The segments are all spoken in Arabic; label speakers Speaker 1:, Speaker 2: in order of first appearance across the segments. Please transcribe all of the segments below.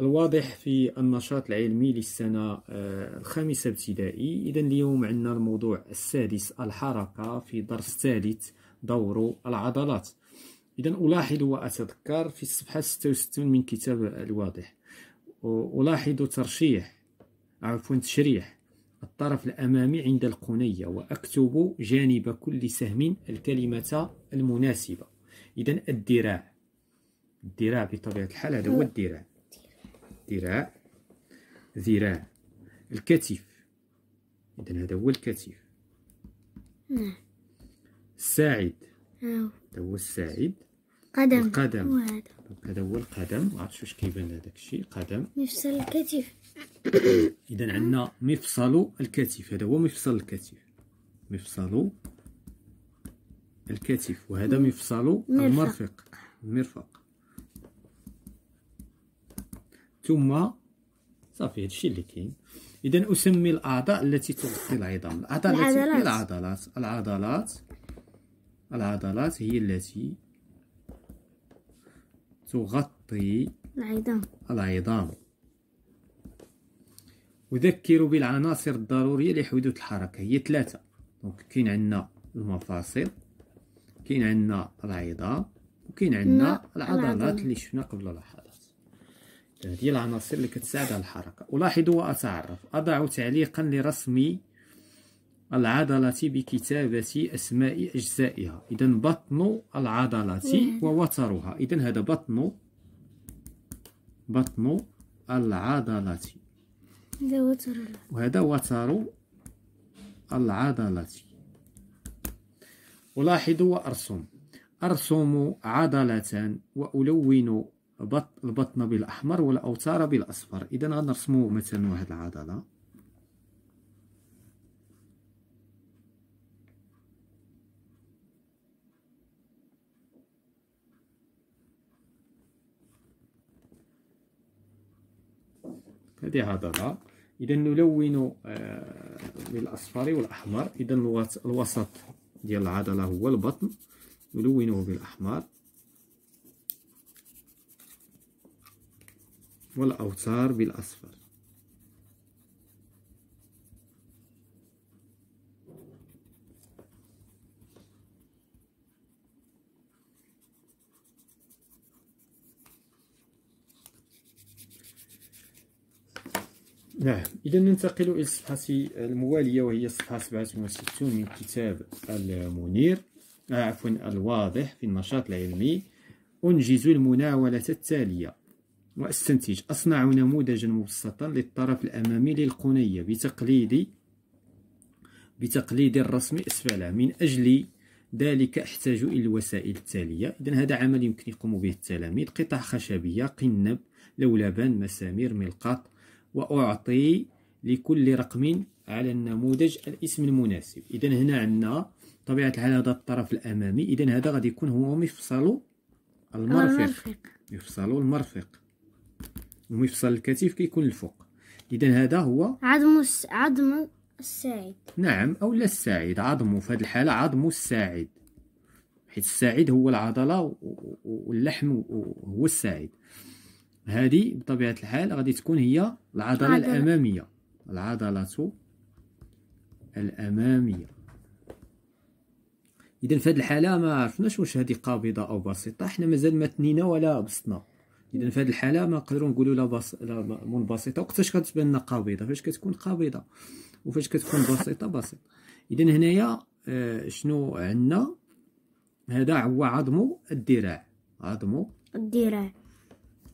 Speaker 1: الواضح في النشاط العلمي للسنة آه، الخامسة ابتدائي إذا اليوم عندنا الموضوع السادس الحركة في درس ثالث دور العضلات إذا ألاحظ وأتذكر في الصفحة 66 من كتاب الواضح ألاحظ ترشيح عفوا تشريح الطرف الأمامي عند القنية وأكتب جانب كل سهم الكلمة المناسبة إذا الذراع الذراع بطبيعة الحال هذا هو الذراع ذراع ذراع الكتف إذا هذا هو الكتف نعم. الساعد هذا هو الساعد قدم القدم هذا هو القدم ما عرفتش واش كيبان هذاك الشيء قدم مفصل الكتف اذا عندنا مفصل الكتف هذا هو مفصل الكتف مفصل الكتف وهذا مفصل المرفق المرفق ثم صافي هادشي اللي كاين اذا اسمي الاعضاء التي تغطي العظام الاعضاء التي العضلات العضلات العضلات هي التي تغطي العظام العظام أذكر بالعناصر الضرورية لحدوث الحركة هي ثلاثة دونك كاين عندنا المفاصل كاين عندنا العظام وكاين عندنا العضلات اللي شفنا قبل لحظة هذه العناصر اللي كتساعد على الحركة ألاحظ وأتعرف أضع تعليقا لرسم العضلة بكتابة أسماء أجزائها إذا بطن العضلة ووترها إذا هذا بطن بطن العضلة وهذا وتر العضلة ألاحظ وأرسم أرسم عضلة وألون البطن بالاحمر والاوتار بالاصفر اذا غنرسمو مثلا واحد العضله هذه عضله اذا نلون آه، بالاصفر والاحمر اذا الوسط ديال العضله هو البطن نلونه بالاحمر والأوتار بالأصفر نعم إذا ننتقل إلى الصفحة الموالية وهي الصفحة 67 من كتاب المنير آه، عفوا الواضح في النشاط العلمي أنجز المناولة التالية وأستنتج أصنع نموذجا مبسطا للطرف الأمامي للقنية بتقليد بتقليد الرسم اسفلها من أجل ذلك احتاج إلى الوسائل التالية إذا هذا عمل يمكن يقوم به التلاميذ قطع خشبية قنب لولبان مسامير ملقاط وأعطي لكل رقم على النموذج الاسم المناسب إذا هنا عندنا طبيعة الحال هذا الطرف الأمامي إذا هذا غادي يكون هو مفصل المرفق يفصل المرفق المفصل الكتيف كيكون الفوق اذا هذا هو عظم عظم الساعد نعم او لا الساعد عظمه في هذه الحاله عظم الساعد حيت الساعد هو العضله واللحم هو الساعد هذه بطبيعه الحال غادي تكون هي العضله عضل. الاماميه العضله الاماميه اذا في هذه الحاله ما عرفناش واش هذه قابضه او بسيطه حنا مازال ما تنينا ولا بسطنا اذا في هذه الحاله ما نقدروا نقولوا لا, بس... لا منبسطه وقتاش كتبان لنا قابضه فاش كتكون قابضه وفاش كتكون بسيطه بسيطه اذا هنايا آه، شنو عندنا هذا هو عظم الذراع عظم الذراع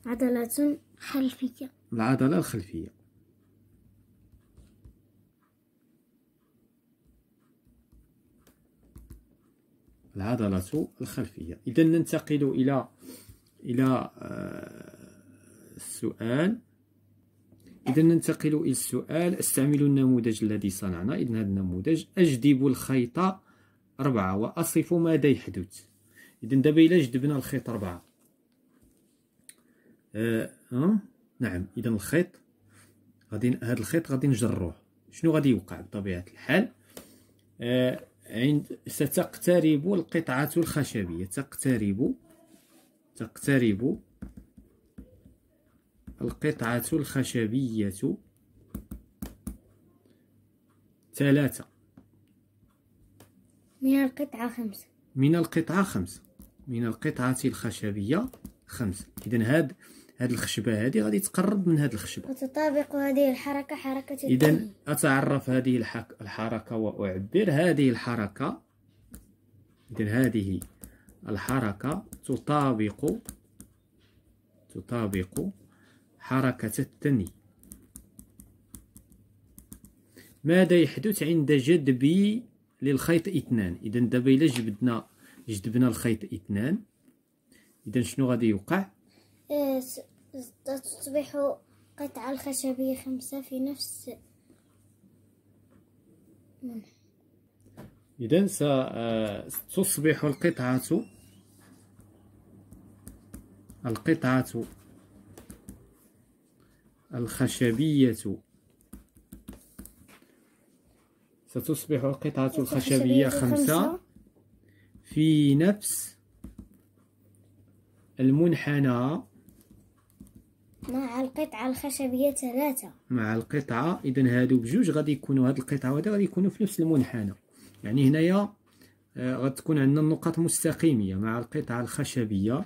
Speaker 1: عضلة خلفية العضلة الخلفية العضلة الخلفية إذا ننتقل إلى إلى آه، السؤال إذا ننتقل إلى السؤال استعمل النموذج الذي صنعنا إذا هذا النموذج أجذب الخيط أربعة وأصف ماذا يحدث إذا دابا الى جذبنا الخيط أربعة أه, أه؟ نعم إذا الخيط غادي هذا الخيط غادي نجروه شنو غادي يوقع بطبيعة الحال أه عند ستقترب القطعة الخشبية تقترب تقترب القطعة الخشبية ثلاثة من القطعة خمسة من القطعة خمسة من القطعة الخشبية خمسة إذا هاد هاد الخشبة هادي غادي تقرب من هاد الخشبة وتطابق هذه الحركة حركة إذا أتعرف هذه الحركة وأعبر هذه الحركة إذا هذه الحركة تطابق تطابق حركة الثني ماذا يحدث عند جذب للخيط اثنان اذا دابا الا جبدنا جذبنا الخيط اثنان اذا شنو غادي يوقع إيه، تصبح قطعة الخشبية خمسة في نفس إذا ستصبح آه، القطعة القطعة الخشبية ستصبح القطعة الخشبية خمسة في نفس المنحنى مع القطعة الخشبية ثلاثة مع القطعة إذا هادو بجوج غادي يكونوا هاد القطعة وهذا غادي يكونوا في نفس المنحنى يعني هنايا آه، غتكون عندنا النقط مستقيمية مع القطعة الخشبية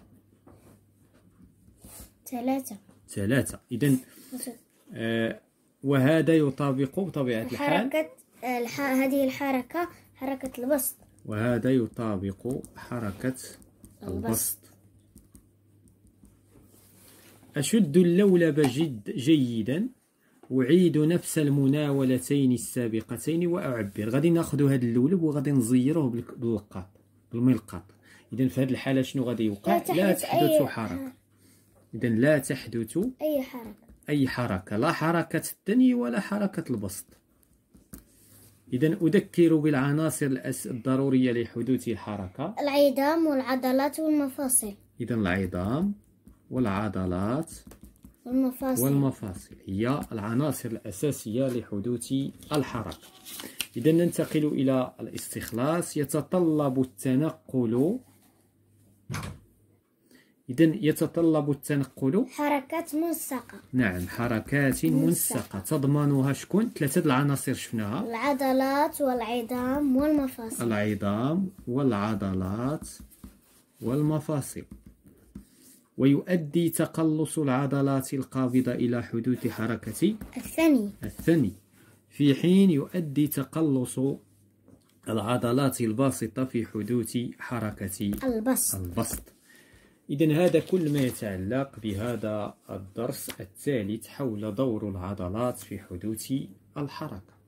Speaker 1: ثلاثة ثلاثة إذا آه، وهذا يطابق بطبيعة الحال حركة آه، الح... هذه الحركة حركة البسط وهذا يطابق حركة البسط أشد اللولب جد جيدا أعيد نفس المناولتين السابقتين وأعبر غادي ناخذ هذا اللولب وغادي نزيروه باللقاط بالملقط إذا في هذه الحالة شنو غادي يوقع لا تحدث, لا تحدث أي... حركة إذا لا تحدث أي حركة أي حركة لا حركة الثني ولا حركة البسط إذا أذكر بالعناصر الضرورية لحدوث الحركة العظام والعضلات والمفاصل إذا العظام والعضلات والمفاصل والمفاصل هي العناصر الأساسية لحدوث الحركة إذا ننتقل إلى الاستخلاص يتطلب التنقل إذا يتطلب التنقل حركات منسقة نعم حركات منسقة تضمنها شكون ثلاثة العناصر شفناها العضلات والعظام والمفاصل العظام والعضلات والمفاصل ويؤدي تقلص العضلات القابضة إلى حدوث حركة الثني الثني في حين يؤدي تقلص العضلات الباسطة في حدوث حركة البسط, البسط. إذا هذا كل ما يتعلق بهذا الدرس الثالث حول دور العضلات في حدوث الحركة